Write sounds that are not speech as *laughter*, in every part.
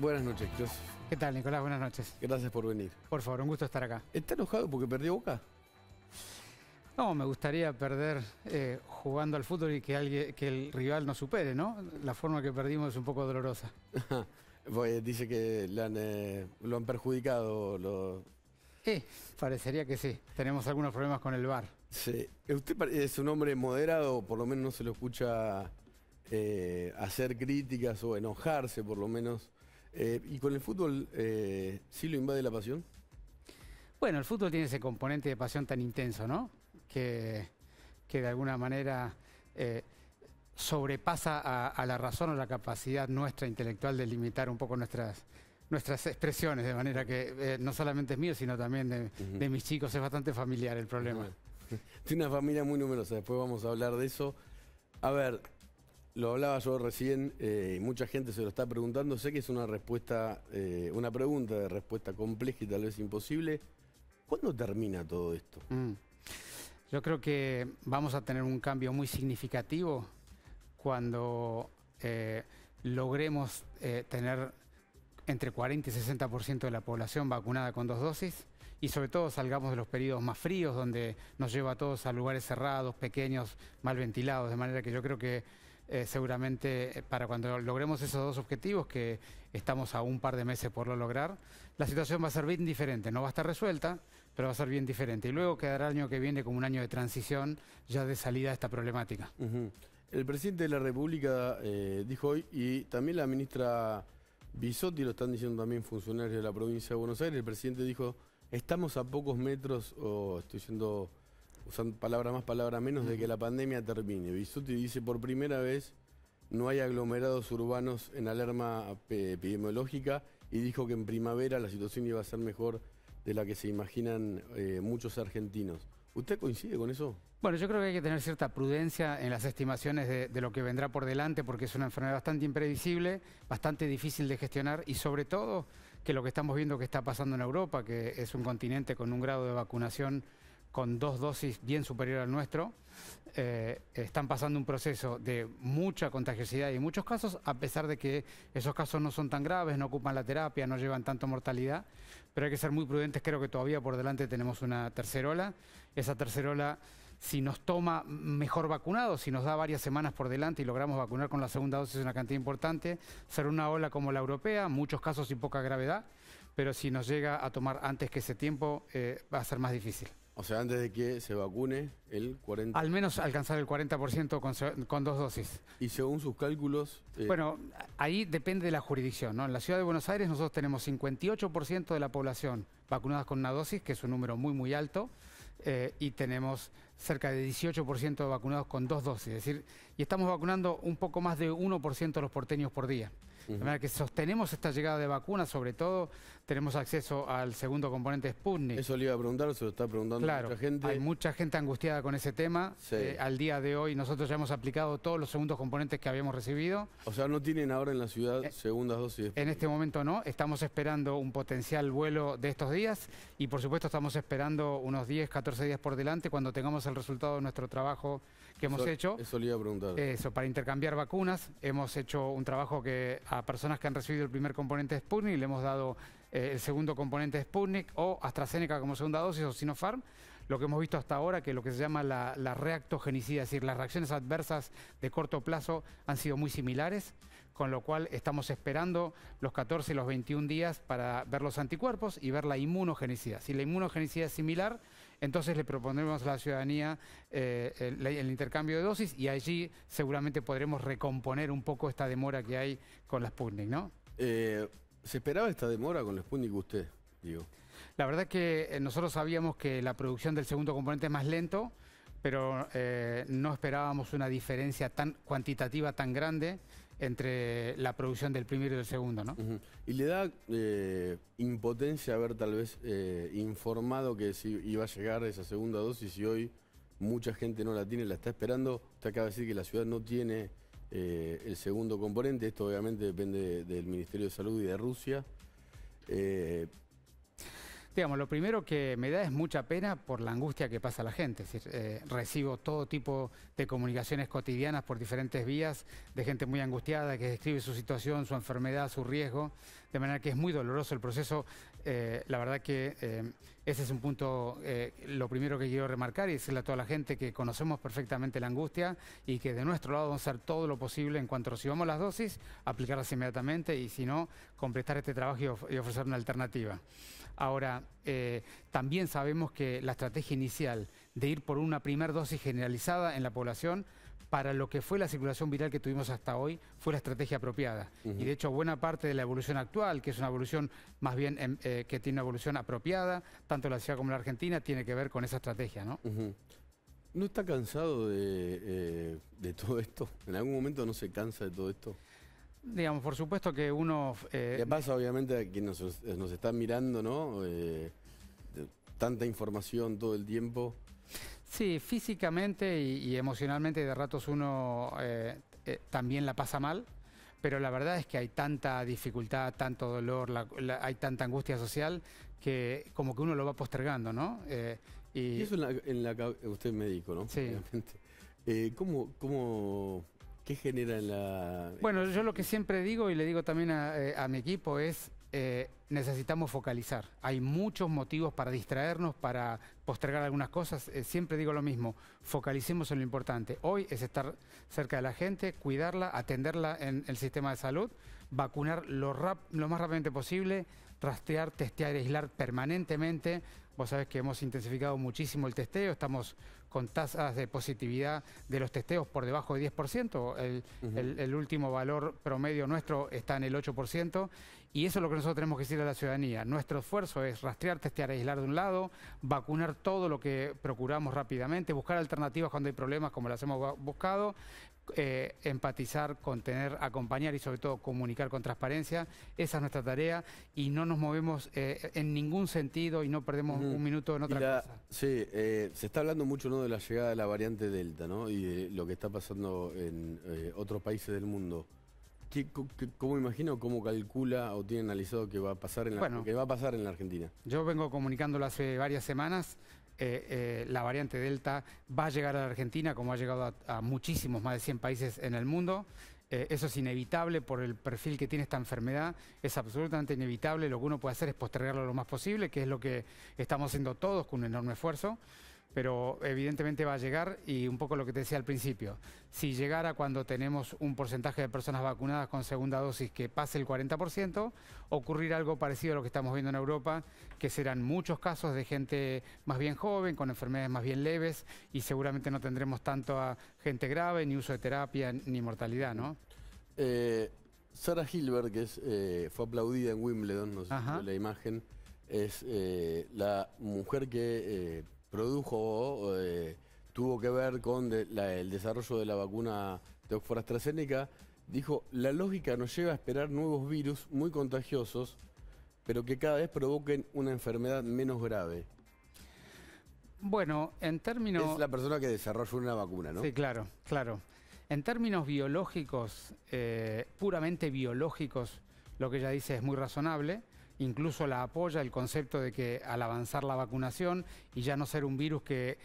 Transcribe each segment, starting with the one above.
Buenas noches, ¿Qué tal, Nicolás? Buenas noches. Gracias por venir. Por favor, un gusto estar acá. ¿Está enojado porque perdió Boca? No, me gustaría perder eh, jugando al fútbol y que, alguien, que el rival nos supere, ¿no? La forma que perdimos es un poco dolorosa. *laughs* Dice que eh, lo han perjudicado los, parecería que sí. Tenemos algunos problemas con el bar. Sí. Usted es un hombre moderado, por lo menos no se lo escucha eh, hacer críticas o enojarse, por lo menos. Eh, ¿Y con el fútbol eh, sí lo invade la pasión? Bueno, el fútbol tiene ese componente de pasión tan intenso, ¿no? Que, de alguna manera eh, sobrepasa a, la razón o la capacidad nuestra intelectual de limitar un poco nuestras, nuestras expresiones, de manera que no solamente es mío, sino también de, mis chicos. Es bastante familiar el problema. *laughs* Tiene una familia muy numerosa, después vamos a hablar de eso. A ver, lo hablaba yo recién, eh, mucha gente se lo está preguntando. Sé que es una respuesta, eh, una pregunta de respuesta compleja y tal vez imposible. ¿Cuándo termina todo esto? Mm. Yo creo que vamos a tener un cambio muy significativo cuando eh, logremos tener entre 40 y 60% de la población vacunada con dos dosis y sobre todo salgamos de los periodos más fríos donde nos lleva a todos a lugares cerrados, pequeños, mal ventilados, de manera que yo creo que eh, seguramente eh, para cuando logremos esos dos objetivos, que estamos a un par de meses por lo lograr, la situación va a ser bien diferente. No va a estar resuelta, pero va a ser bien diferente. Y luego quedará el año que viene como un año de transición ya de salida a esta problemática. El presidente de la República eh, dijo hoy, y también la ministra Bisotti, lo están diciendo también funcionarios de la provincia de Buenos Aires, el presidente dijo, estamos a pocos metros, o estoy yendo sea, palabra más, palabra menos, de que la pandemia termine. Bisutti dice, por primera vez no hay aglomerados urbanos en alarma eh, epidemiológica y dijo que en primavera la situación iba a ser mejor de la que se imaginan eh, muchos argentinos. ¿Usted coincide con eso? Bueno, yo creo que hay que tener cierta prudencia en las estimaciones de, de, lo que vendrá por delante, porque es una enfermedad bastante imprevisible, bastante difícil de gestionar y sobre todo que lo que estamos viendo que está pasando en Europa, que es un continente con un grado de vacunación con dos dosis bien superior al nuestro, eh, están pasando un proceso de mucha contagiosidad y muchos casos, a pesar de que esos casos no son tan graves, no ocupan la terapia, no llevan tanto mortalidad, pero hay que ser muy prudentes, creo que todavía por delante tenemos una tercera ola. Esa tercera ola, si nos toma mejor vacunados, si nos da varias semanas por delante y logramos vacunar con la segunda dosis una cantidad importante, será una ola como la europea, muchos casos y poca gravedad, pero si nos llega a tomar antes que ese tiempo, eh, va a ser más difícil. O sea, antes de que se vacune el 40%. Al menos alcanzar el 40% con, dos dosis. Y según sus cálculos... Eh, bueno, ahí depende de la jurisdicción. En la ciudad de Buenos Aires nosotros tenemos 58% de la población vacunadas con una dosis, que es un número muy, muy alto, eh, y tenemos cerca de 18% de vacunados con dos dosis, es decir, y estamos vacunando un poco más de 1% de los porteños por día. De manera que sostenemos esta llegada de vacunas, sobre todo tenemos acceso al segundo componente Sputnik. Eso le iba a preguntar, se lo está preguntando mucha gente. Hay mucha gente angustiada con ese tema. Eh, al día de hoy nosotros ya hemos aplicado todos los segundos componentes que habíamos recibido. O sea, no tienen ahora en la ciudad eh, segundas dosis. en este momento no, estamos esperando un potencial vuelo de estos días y por supuesto estamos esperando unos 10, 14 días por delante cuando tengamos el resultado de nuestro trabajo que hemos hecho. Eso le iba a Eso, para intercambiar vacunas. Hemos hecho un trabajo que a personas que han recibido el primer componente de Sputnik le hemos dado eh, el segundo componente de Sputnik o AstraZeneca como segunda dosis o Sinopharm. Lo que hemos visto hasta ahora, que lo que se llama la, reactogenicidad, es decir, las reacciones adversas de corto plazo han sido muy similares, con lo cual estamos esperando los 14 y los 21 días para ver los anticuerpos y ver la inmunogenicidad. Si la inmunogenicidad es similar, entonces le proponemos a la ciudadanía eh, el, intercambio de dosis y allí seguramente podremos recomponer un poco esta demora que hay con la Sputnik, ¿no? Eh, ¿Se esperaba esta demora con la Sputnik usted, digo? La verdad es que eh, nosotros sabíamos que la producción del segundo componente es más lento, pero no esperábamos una diferencia tan cuantitativa tan grande entre la producción del primero y del segundo, ¿no? Y le da eh, impotencia haber tal vez eh, informado que si iba a llegar esa segunda dosis y hoy mucha gente no la tiene, la está esperando. Usted acaba de decir que la ciudad no tiene eh, el segundo componente, esto obviamente depende del Ministerio de Salud y de Rusia. Digamos, lo primero que me da es mucha pena por la angustia que pasa la gente. Eh, recibo todo tipo de comunicaciones cotidianas por diferentes vías de gente muy angustiada que describe su situación, su enfermedad, su riesgo, de manera que es muy doloroso el proceso eh, la verdad que eh, ese es un punto, eh, lo primero que quiero remarcar y decirle a toda la gente que conocemos perfectamente la angustia y que de nuestro lado vamos a hacer todo lo posible en cuanto recibamos las dosis, aplicarlas inmediatamente y si no, completar este trabajo y, y ofrecer una alternativa. Ahora, también sabemos que la estrategia inicial de ir por una primera dosis generalizada en la población para lo que fue la circulación viral que tuvimos hasta hoy, fue la estrategia apropiada. Y de hecho, buena parte de la evolución actual, que es una evolución más bien em, eh, que tiene una evolución apropiada, tanto la ciudad como la Argentina, tiene que ver con esa estrategia, ¿no? ¿No está cansado eh, de, todo esto? ¿En algún momento no se cansa de todo esto? Digamos, por supuesto que uno... ¿Qué eh, pasa obviamente a quienes nos, están mirando, ¿no? tanta información todo el tiempo. Sí, físicamente y, emocionalmente de ratos uno eh, eh, también la pasa mal, pero la verdad es que hay tanta dificultad, tanto dolor, hay tanta angustia social que como que uno lo va postergando, ¿no? Eh, y... eso en la, en usted es médico, ¿no? Sí. ¿Cómo, cómo, qué genera la...? Bueno, yo lo que siempre digo y le digo también a mi equipo es eh, necesitamos focalizar. Hay muchos motivos para distraernos, para postergar algunas cosas. Eh, siempre digo lo mismo, focalicemos en lo importante. Hoy es estar cerca de la gente, cuidarla, atenderla en el sistema de salud, vacunar lo más rápidamente posible, rastrear, testear, aislar permanentemente, Vos sabés que hemos intensificado muchísimo el testeo, estamos con tasas de positividad de los testeos por debajo de 10%, el, el último valor promedio nuestro está en el 8%, y eso es lo que nosotros tenemos que decir a la ciudadanía. Nuestro esfuerzo es rastrear, testear, aislar de un lado, vacunar todo lo que procuramos rápidamente, buscar alternativas cuando hay problemas como las hemos buscado, eh, empatizar, contener, acompañar y sobre todo comunicar con transparencia. Esa es nuestra tarea y no nos movemos eh, en ningún sentido y no perdemos un minuto en otra cosa. Sí, eh, se está hablando mucho ¿no? de la llegada de la variante Delta y de lo que está pasando en otros países del mundo. ¿Qué, ¿Cómo imagino, cómo calcula o tiene analizado qué va a pasar en la, que va a pasar en la Argentina? Yo vengo comunicándolo hace varias semanas. Eh, eh, la variante Delta va a llegar a la Argentina, como ha llegado a, muchísimos, más de 100 países en el mundo. Eh, eso es inevitable por el perfil que tiene esta enfermedad, es absolutamente inevitable, lo que uno puede hacer es postergarlo lo más posible, que es lo que estamos haciendo todos con un enorme esfuerzo pero evidentemente va a llegar y un poco lo que te decía al principio, si llegara cuando tenemos un porcentaje de personas vacunadas con segunda dosis que pase el 40%, ocurrirá algo parecido a lo que estamos viendo en Europa, que serán muchos casos de gente más bien joven, con enfermedades más bien leves y seguramente no tendremos tanto a gente grave, ni uso de terapia, ni mortalidad, ¿no? Eh, Sarah Hilbert, que eh, fue aplaudida en Wimbledon, no sé si la imagen, es eh, la mujer que eh, produjo, eh, tuvo que ver con el desarrollo de la vacuna de Oxford AstraZeneca, dijo, la lógica nos lleva a esperar nuevos virus muy contagiosos, pero que cada vez provoquen una enfermedad menos grave. Bueno, en términos... Es la persona que desarrolló una vacuna, ¿no? Sí, claro, claro. En términos biológicos, eh, puramente biológicos, lo que ella dice es muy razonable incluso la apoya el concepto de que al avanzar la vacunación y ya no ser un virus que,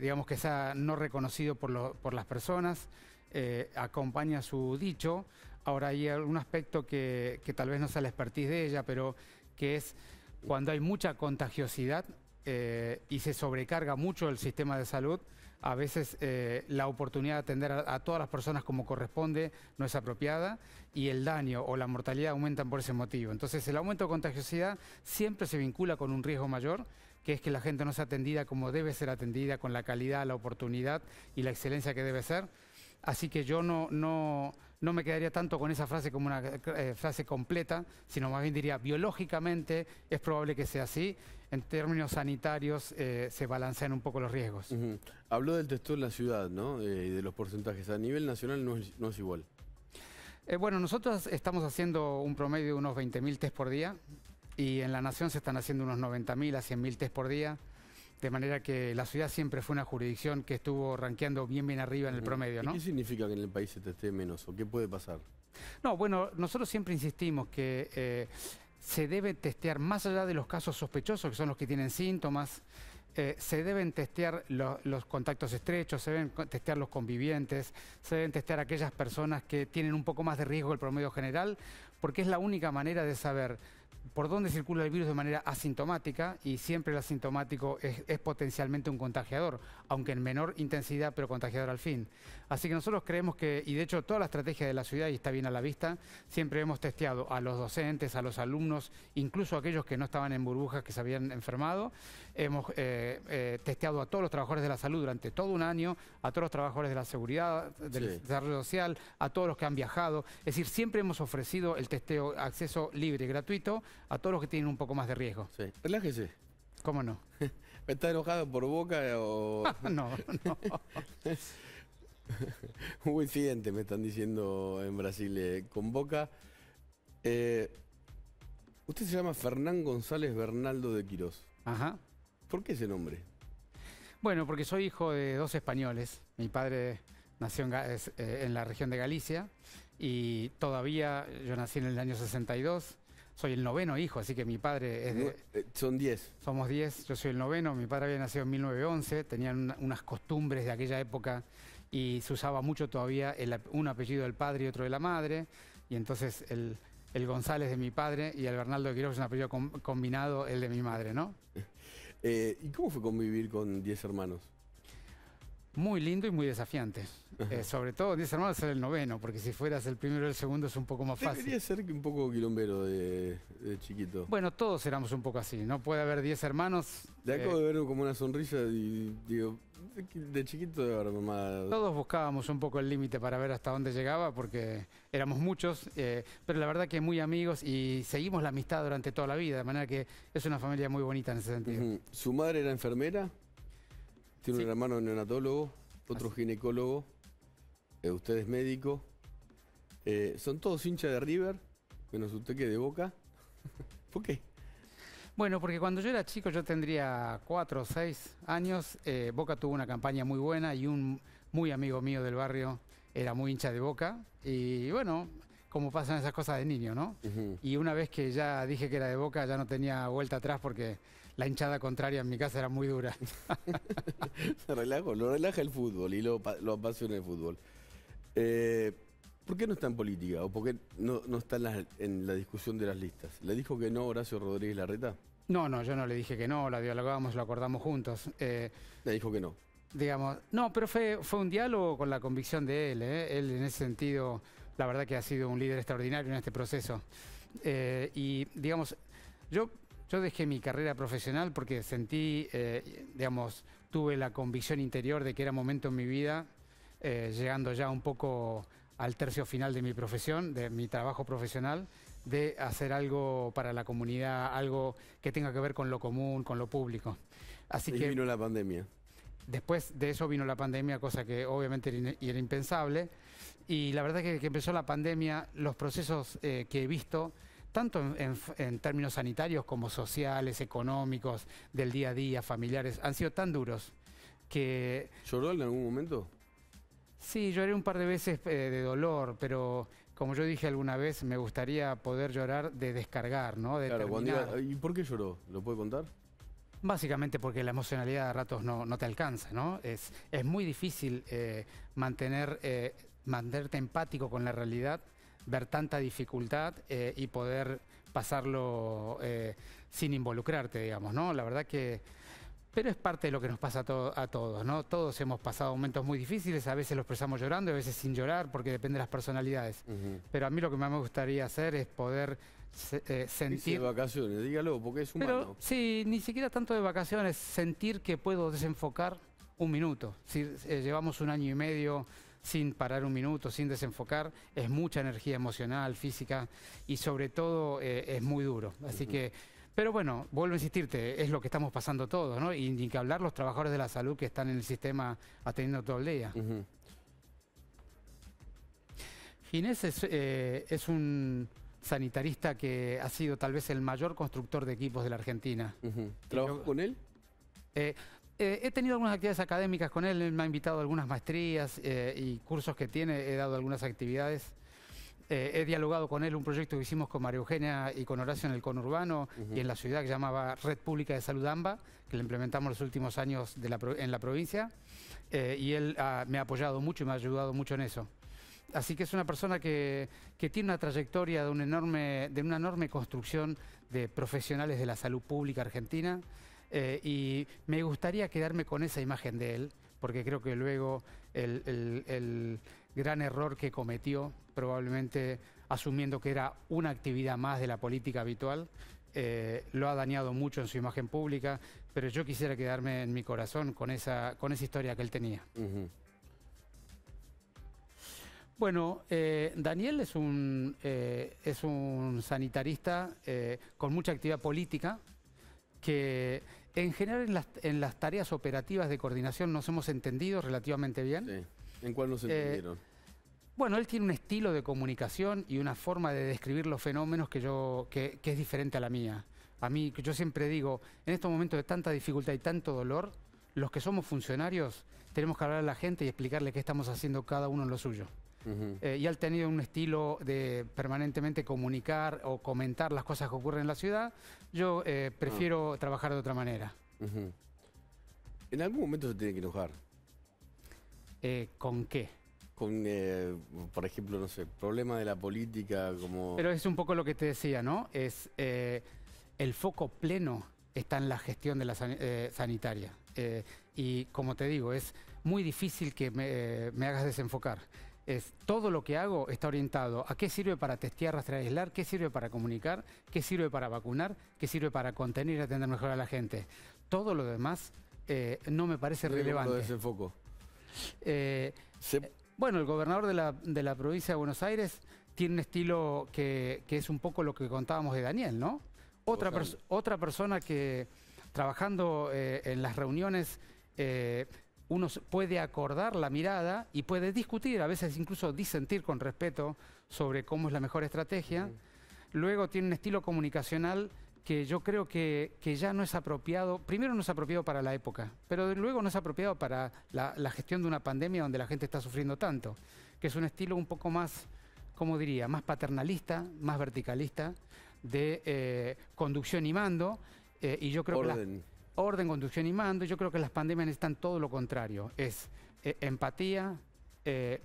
digamos que sea no reconocido por, las personas, eh, acompaña su dicho. Ahora hay un aspecto que, tal vez no sea la expertise de ella, pero que es cuando hay mucha contagiosidad eh, y se sobrecarga mucho el sistema de salud, a veces eh, la oportunidad de atender a, todas las personas como corresponde no es apropiada y el daño o la mortalidad aumentan por ese motivo. Entonces el aumento de contagiosidad siempre se vincula con un riesgo mayor, que es que la gente no sea atendida como debe ser atendida, con la calidad, la oportunidad y la excelencia que debe ser. Así que yo no, no no me quedaría tanto con esa frase como una eh, frase completa, sino más bien diría, biológicamente es probable que sea así, en términos sanitarios eh, se balancean un poco los riesgos. Habló del texto en la ciudad, ¿no? Eh, y de los porcentajes. A nivel nacional no es, no es igual. bueno, nosotros estamos haciendo un promedio de unos 20.000 test por día y en la nación se están haciendo unos 90.000 a 100.000 test por día. De manera que la ciudad siempre fue una jurisdicción que estuvo ranqueando bien, bien arriba en el promedio, ¿no? ¿Qué significa que en el país se teste menos o qué puede pasar? No, bueno, nosotros siempre insistimos que eh, se debe testear más allá de los casos sospechosos, que son los que tienen síntomas, eh, se deben testear los contactos estrechos, se deben testear los convivientes, se deben testear aquellas personas que tienen un poco más de riesgo el promedio general, porque es la única manera de saber por dónde circula el virus de manera asintomática y siempre el asintomático es, potencialmente un contagiador, aunque en menor intensidad, pero contagiador al fin. Así que nosotros creemos que, y de hecho toda la estrategia de la ciudad, y está bien a la vista, siempre hemos testeado a los docentes, a los alumnos, incluso a aquellos que no estaban en burbujas, que se habían enfermado. Hemos eh, eh, testeado a todos los trabajadores de la salud durante todo un año, a todos los trabajadores de la seguridad, del desarrollo social, a todos los que han viajado. Es decir, siempre hemos ofrecido el testeo acceso libre, y gratuito, a todos los que tienen un poco más de riesgo. Sí. Relájese. ¿Cómo no? *laughs* ¿Está enojado por boca o.? *laughs* no, no. Hubo *laughs* incidente, me están diciendo en Brasil, eh, con Boca. Eh, usted se llama Fernán González Bernaldo de Quirós. Ajá. ¿Por qué ese nombre? Bueno, porque soy hijo de dos españoles. Mi padre nació en, eh, en la región de Galicia y todavía yo nací en el año 62 soy el noveno hijo, así que mi padre es de, eh, Son diez. Somos diez, yo soy el noveno, mi padre había nacido en 1911, tenían unas costumbres de aquella época y se usaba mucho todavía un apellido del padre y otro de la madre, y entonces el, González de mi padre y el Bernardo de Quiroz es un apellido combinado el de mi madre, ¿no? *laughs* Eh, ¿Y cómo fue convivir con diez hermanos? muy lindo y muy desafiante. Eh, sobre todo, 10 hermanos ser el noveno, porque si fueras el primero o el segundo es un poco más fácil. quería ser un poco quilombero de, chiquito. Bueno, todos éramos un poco así. No puede haber 10 hermanos. Le acabo de ver eh, como una sonrisa y digo, de chiquito de verdad, mamá. Todos buscábamos un poco el límite para ver hasta dónde llegaba, porque éramos muchos, eh, pero la verdad que muy amigos y seguimos la amistad durante toda la vida, de manera que es una familia muy bonita en ese sentido. ¿Su madre era enfermera? Tiene un hermano neonatólogo, otro ginecólogo, eh, usted es médico. Eh, son todos hinchas de River, menos usted que de Boca. *laughs* ¿Por qué? Bueno, porque cuando yo era chico, yo tendría cuatro o seis años, eh, Boca tuvo una campaña muy buena y un muy amigo mío del barrio era muy hincha de Boca. Y bueno, como pasan esas cosas de niño, ¿no? Y una vez que ya dije que era de Boca, ya no tenía vuelta atrás porque la hinchada contraria en mi casa era muy dura. *laughs* Se relaja, lo relaja el fútbol y lo, apasiona el fútbol. Eh, ¿Por qué no está en política o por qué no, está en la, discusión de las listas? ¿Le dijo que no Horacio Rodríguez Larreta? No, no, yo no le dije que no, la dialogamos, lo acordamos juntos. Eh, le dijo que no. Digamos, no, pero fue, un diálogo con la convicción de él. ¿eh? Él en ese sentido, la verdad que ha sido un líder extraordinario en este proceso. y digamos, yo yo dejé mi carrera profesional porque sentí, eh, digamos, tuve la convicción interior de que era momento en mi vida, eh, llegando ya un poco al tercio final de mi profesión, de mi trabajo profesional, de hacer algo para la comunidad, algo que tenga que ver con lo común, con lo público. Así y que vino la pandemia. Después de eso vino la pandemia, cosa que obviamente era impensable. Y la verdad es que, que empezó la pandemia, los procesos eh, que he visto tanto en, términos sanitarios como sociales, económicos, del día a día, familiares, han sido tan duros que... ¿Lloró en algún momento? Sí, lloré un par de veces eh, de dolor, pero como yo dije alguna vez, me gustaría poder llorar de descargar, ¿no? claro, ¿Y por qué lloró? ¿Lo puede contar? Básicamente porque la emocionalidad a ratos no, te alcanza, ¿no? Es, muy difícil eh, mantener, eh, mantenerte empático con la realidad ver tanta dificultad eh, y poder pasarlo eh, sin involucrarte, digamos, ¿no? La verdad que... Pero es parte de lo que nos pasa a, todos, ¿no? Todos hemos pasado momentos muy difíciles, a veces los expresamos llorando, a veces sin llorar, porque depende de las personalidades. Pero a mí lo que más me gustaría hacer es poder eh, sentir... de vacaciones, dígalo, porque es humano. Pero, sí, ni siquiera tanto de vacaciones, sentir que puedo desenfocar un minuto. Si llevamos un año y medio sin parar un minuto, sin desenfocar, es mucha energía emocional, física y sobre todo eh, es muy duro. Así que, pero bueno, vuelvo a insistirte, es lo que estamos pasando todos, ¿no? Y ni que hablar los trabajadores de la salud que están en el sistema atendiendo todo el día. Ginés eh, es, un sanitarista que ha sido tal vez el mayor constructor de equipos de la Argentina. Uh con él? Eh, eh, he tenido algunas actividades académicas con él, me ha invitado a algunas maestrías eh, y cursos que tiene, he dado algunas actividades. Eh, he dialogado con él un proyecto que hicimos con María Eugenia y con Horacio en el conurbano y en la ciudad que llamaba Red Pública de Salud AMBA, que le implementamos los últimos años en la provincia. y él me ha apoyado mucho y me ha ayudado mucho en eso. Así que es una persona que, tiene una trayectoria de, de una enorme construcción de profesionales de la salud pública argentina eh, y me gustaría quedarme con esa imagen de él, porque creo que luego el, gran error que cometió, probablemente asumiendo que era una actividad más de la política habitual, eh, lo ha dañado mucho en su imagen pública, pero yo quisiera quedarme en mi corazón con esa, con esa historia que él tenía. Bueno, eh, Daniel es un, es un sanitarista con mucha actividad política que en general, en las, tareas operativas de coordinación nos hemos entendido relativamente bien. Sí. ¿En cuál nos eh, entendieron? bueno, él tiene un estilo de comunicación y una forma de describir los fenómenos que, yo, que, que es diferente a la mía. A mí, yo siempre digo, en estos momentos de tanta dificultad y tanto dolor, los que somos funcionarios tenemos que hablar a la gente y explicarle qué estamos haciendo cada uno en lo suyo. Eh, y al tener un estilo de permanentemente comunicar o comentar las cosas que ocurren en la ciudad, yo eh, prefiero ah. trabajar de otra manera. En algún momento se tiene que enojar. Eh, ¿Con qué? Con, por ejemplo, no sé, problema de la política, como... Pero es un poco lo que te decía, ¿no? Es el foco pleno está en la gestión de la sanitaria. y como te digo, es muy difícil que me hagas desenfocar es todo lo que hago está orientado a qué sirve para testear, rastrear, aislar, qué sirve para comunicar, qué sirve para vacunar, qué sirve para contener y atender mejor a la gente. Todo lo demás eh, no me parece relevante. ese eh, eh, Bueno, el gobernador de la, provincia de Buenos Aires tiene un estilo que, es un poco lo que contábamos de Daniel, ¿no? Otra, otra persona que trabajando en las reuniones uno puede acordar la mirada y puede discutir, a veces incluso disentir con respeto sobre cómo es la mejor estrategia. Luego tiene un estilo comunicacional que yo creo que, ya no es apropiado, primero no es apropiado para la época, pero luego no es apropiado para la, gestión de una pandemia donde la gente está sufriendo tanto, que es un estilo un poco más, ¿cómo diría?, más paternalista, más verticalista, de eh, conducción y mando, eh, y yo creo que orden, conducción y mando. Yo creo que las pandemias necesitan todo lo contrario. Es eh, empatía, eh,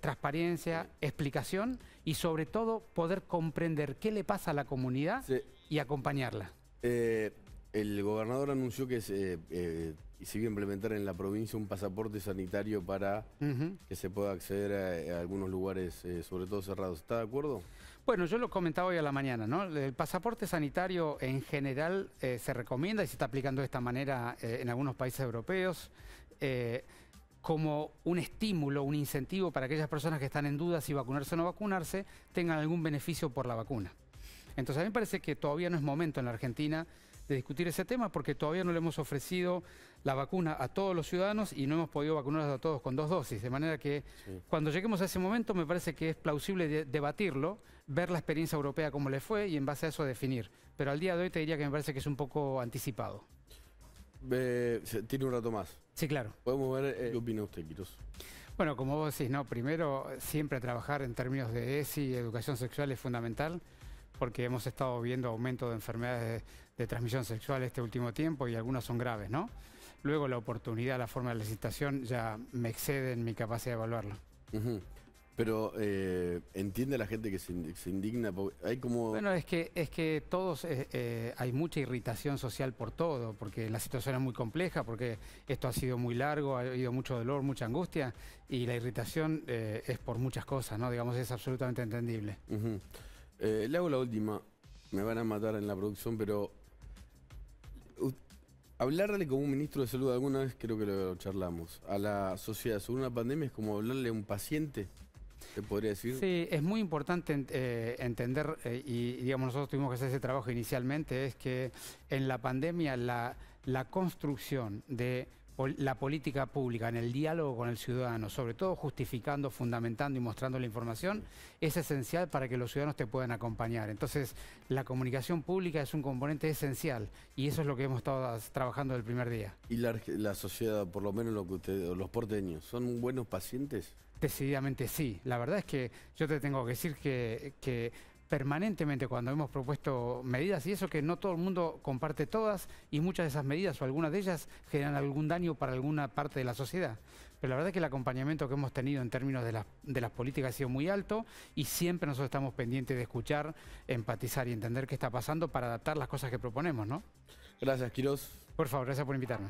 transparencia, explicación y sobre todo poder comprender qué le pasa a la comunidad y acompañarla. Eh, el gobernador anunció que se, se, iba a implementar en la provincia un pasaporte sanitario para que se pueda acceder a algunos lugares, sobre todo cerrados. ¿Está de acuerdo? Bueno, yo lo comentaba hoy a la mañana, ¿no? El pasaporte sanitario en general eh, se recomienda y se está aplicando de esta manera eh, en algunos países europeos. Eh, como un estímulo, un incentivo para aquellas personas que están en duda si vacunarse o no vacunarse, tengan algún beneficio por la vacuna. Entonces a mí me parece que todavía no es momento en la Argentina de este, discutir ese tema porque todavía no le hemos ofrecido la vacuna a todos los ciudadanos y no hemos podido vacunarlos a todos con dos dosis. De manera que cuando lleguemos a ese momento me parece que es plausible debatirlo, ver la experiencia europea como le fue y en base a eso definir. Pero al día de hoy te diría que me parece que es un poco anticipado. tiene un rato más. Sí, claro. Podemos ver eh, qué opina usted, Quiroz. Bueno, como vos decís, no, primero siempre trabajar en términos de ESI, educación sexual es fundamental porque hemos estado viendo aumento de enfermedades de transmisión sexual este último tiempo y algunas son graves, ¿no? Luego la oportunidad, la forma de la licitación... ya me excede en mi capacidad de evaluarlo. Pero eh, entiende la gente que se, indigna, hay como... Bueno, es que, es que todos, eh, eh, hay mucha irritación social por todo, porque la situación es muy compleja, porque esto ha sido muy largo, ha habido mucho dolor, mucha angustia, y la irritación es por muchas cosas, ¿no? Digamos, es absolutamente entendible. le hago la última, me van a matar en la producción, pero Hablarle como un ministro de salud alguna vez creo que lo charlamos a la sociedad sobre una pandemia es como hablarle a un paciente. ¿Te podría decir? Sí, es muy importante eh, entender, eh, y digamos, nosotros tuvimos que hacer ese trabajo inicialmente, es que en la pandemia la, la construcción de la política pública en el diálogo con el ciudadano, sobre todo justificando, fundamentando y mostrando la información, es esencial para que los ciudadanos te puedan acompañar. Entonces, la comunicación pública es un componente esencial y eso es lo que hemos estado trabajando el primer día. ¿Y la, sociedad, por lo menos lo que los porteños, son buenos pacientes? Decididamente sí. La verdad es que yo te tengo que decir que permanentemente cuando hemos propuesto medidas y eso que no todo el mundo comparte todas y muchas de esas medidas o algunas de ellas generan algún daño para alguna parte de la sociedad. Pero la verdad es que el acompañamiento que hemos tenido en términos de, las políticas ha sido muy alto y siempre nosotros estamos pendientes de escuchar, empatizar y entender qué está pasando para adaptar las cosas que proponemos, ¿no? Gracias, Quiroz. Por favor, gracias por invitarme.